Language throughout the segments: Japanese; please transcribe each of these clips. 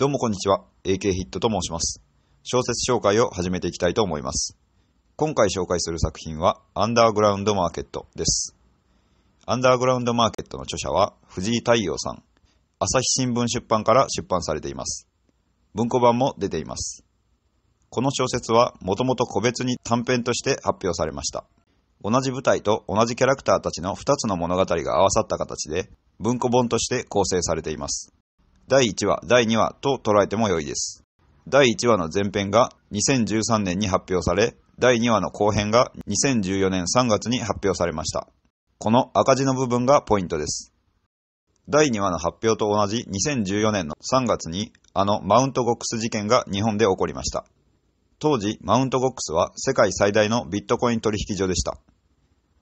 どうもこんにちは。AK ヒットと申します。小説紹介を始めていきたいと思います。今回紹介する作品は、アンダーグラウンドマーケットです。アンダーグラウンドマーケットの著者は、藤井太陽さん。朝日新聞出版から出版されています。文庫版も出ています。この小説は、もともと個別に短編として発表されました。同じ舞台と同じキャラクターたちの2つの物語が合わさった形で、文庫本として構成されています。第1話、第2話と捉えても良いです。第1話の前編が2013年に発表され、第2話の後編が2014年3月に発表されました。この赤字の部分がポイントです。第2話の発表と同じ2014年の3月に、あのマウントゴックス事件が日本で起こりました。当時、マウントゴックスは世界最大のビットコイン取引所でした。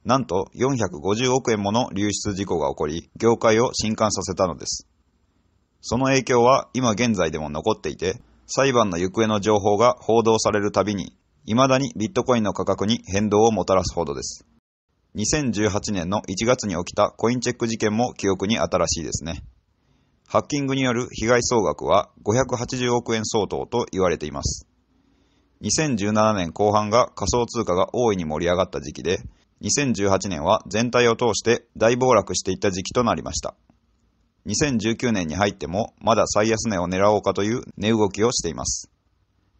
なんと450億円もの流出事故が起こり、業界を震撼させたのです。その影響は今現在でも残っていて、裁判の行方の情報が報道されるたびに、未だにビットコインの価格に変動をもたらすほどです。2018年の1月に起きたコインチェック事件も記憶に新しいですね。ハッキングによる被害総額は580億円相当と言われています。2017年後半が仮想通貨が大いに盛り上がった時期で、2018年は全体を通して大暴落していった時期となりました。2019年に入ってもまだ最安値を狙おうかという値動きをしています。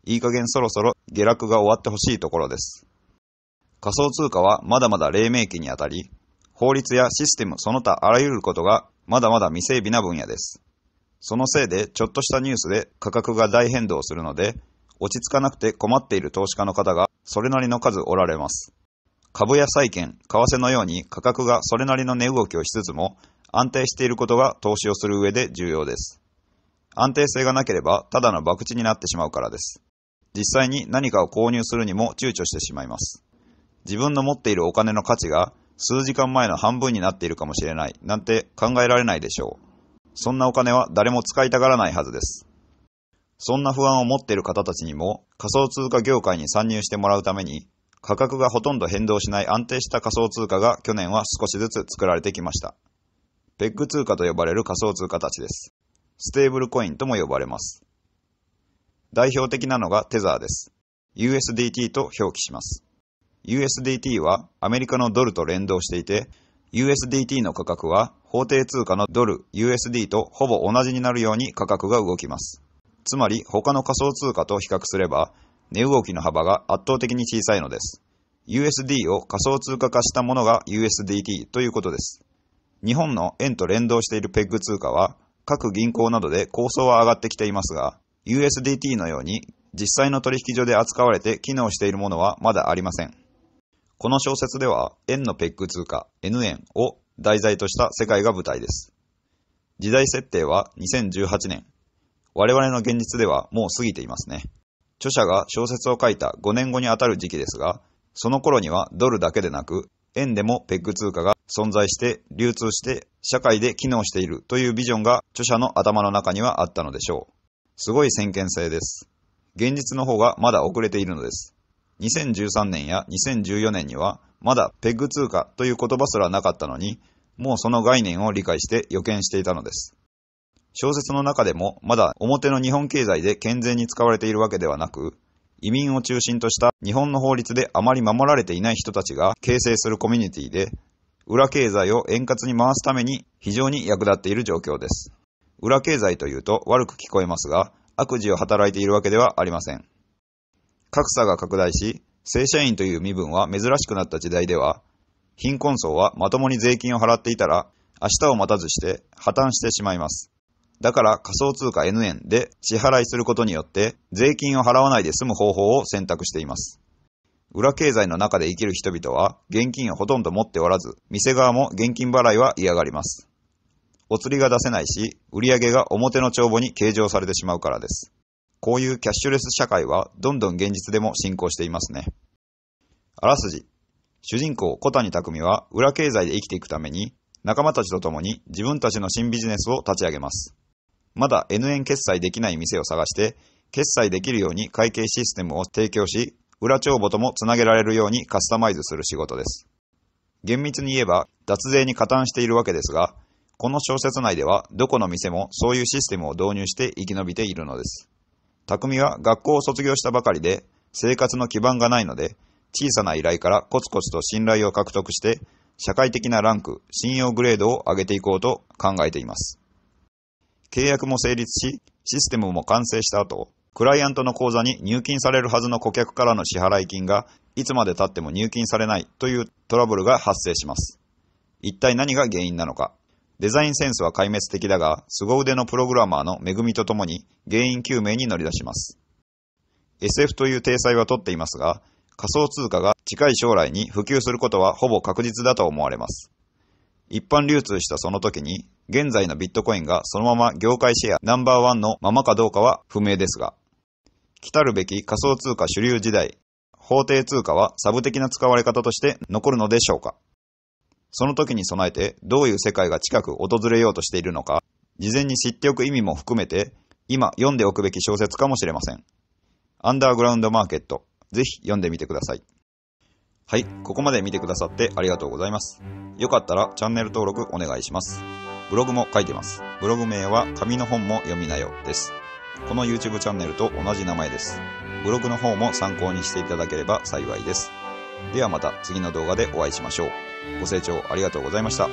いい加減そろそろ下落が終わってほしいところです。仮想通貨はまだまだ黎明期にあたり、法律やシステムその他あらゆることがまだまだ未整備な分野です。そのせいでちょっとしたニュースで価格が大変動するので、落ち着かなくて困っている投資家の方がそれなりの数おられます。株や債券、為替のように価格がそれなりの値動きをしつつも、安定していることが投資をする上で重要です。安定性がなければただの博打になってしまうからです。実際に何かを購入するにも躊躇してしまいます。自分の持っているお金の価値が数時間前の半分になっているかもしれないなんて考えられないでしょう。そんなお金は誰も使いたがらないはずです。そんな不安を持っている方たちにも仮想通貨業界に参入してもらうために価格がほとんど変動しない安定した仮想通貨が去年は少しずつ作られてきました。ペッグ通貨と呼ばれる仮想通貨たちです。ステーブルコインとも呼ばれます。代表的なのがテザーです。USDT と表記します。USDT はアメリカのドルと連動していて、USDT の価格は法定通貨のドル USD とほぼ同じになるように価格が動きます。つまり他の仮想通貨と比較すれば、値動きの幅が圧倒的に小さいのです。USD を仮想通貨化したものが USDT ということです。日本の円と連動しているペッグ通貨は、各銀行などで構想は上がってきていますが、USDT のように実際の取引所で扱われて機能しているものはまだありません。この小説では、円のペッグ通貨 N 円を題材とした世界が舞台です。時代設定は2018年。我々の現実ではもう過ぎていますね。著者が小説を書いた5年後にあたる時期ですが、その頃にはドルだけでなく、円でもペッグ通貨が存在して、流通して、社会で機能しているというビジョンが著者の頭の中にはあったのでしょう。すごい先見性です。現実の方がまだ遅れているのです。2013年や2014年にはまだペグ通貨という言葉すらなかったのに、もうその概念を理解して予見していたのです。小説の中でもまだ表の日本経済で健全に使われているわけではなく、移民を中心とした日本の法律であまり守られていない人たちが形成するコミュニティで、裏経済を円滑に回すために非常に役立っている状況です。裏経済というと悪く聞こえますが、悪事を働いているわけではありません。格差が拡大し、正社員という身分は珍しくなった時代では、貧困層はまともに税金を払っていたら、明日を待たずして破綻してしまいます。だから仮想通貨 N 円で支払いすることによって税金を払わないで済む方法を選択しています。裏経済の中で生きる人々は現金をほとんど持っておらず、店側も現金払いは嫌がります。お釣りが出せないし、売り上げが表の帳簿に計上されてしまうからです。こういうキャッシュレス社会はどんどん現実でも進行していますね。あらすじ。主人公小谷匠は裏経済で生きていくために、仲間たちと共に自分たちの新ビジネスを立ち上げます。まだ N 円決済できない店を探して、決済できるように会計システムを提供し、裏帳簿ともつなげられるようにカスタマイズする仕事です。厳密に言えば脱税に加担しているわけですが、この小説内ではどこの店もそういうシステムを導入して生き延びているのです。匠は学校を卒業したばかりで生活の基盤がないので、小さな依頼からコツコツと信頼を獲得して、社会的なランク、信用グレードを上げていこうと考えています。契約も成立し、システムも完成した後、クライアントの口座に入金されるはずの顧客からの支払い金が、いつまで経っても入金されないというトラブルが発生します。一体何が原因なのか。デザインセンスは壊滅的だが、凄腕のプログラマーの恵みとともに原因究明に乗り出します。SF という体裁は取っていますが、仮想通貨が近い将来に普及することはほぼ確実だと思われます。一般流通したその時に、現在のビットコインがそのまま業界シェアナンバーワンのままかどうかは不明ですが、来るべき仮想通貨主流時代、法定通貨はサブ的な使われ方として残るのでしょうかその時に備えてどういう世界が近く訪れようとしているのか、事前に知っておく意味も含めて、今読んでおくべき小説かもしれません。アンダーグラウンドマーケット、ぜひ読んでみてください。はい、ここまで見てくださってありがとうございます。よかったらチャンネル登録お願いします。ブログも書いてます。ブログ名は紙の本も読みなよです。この YouTube チャンネルと同じ名前です。ブログの方も参考にしていただければ幸いです。ではまた次の動画でお会いしましょう。ご清聴ありがとうございました。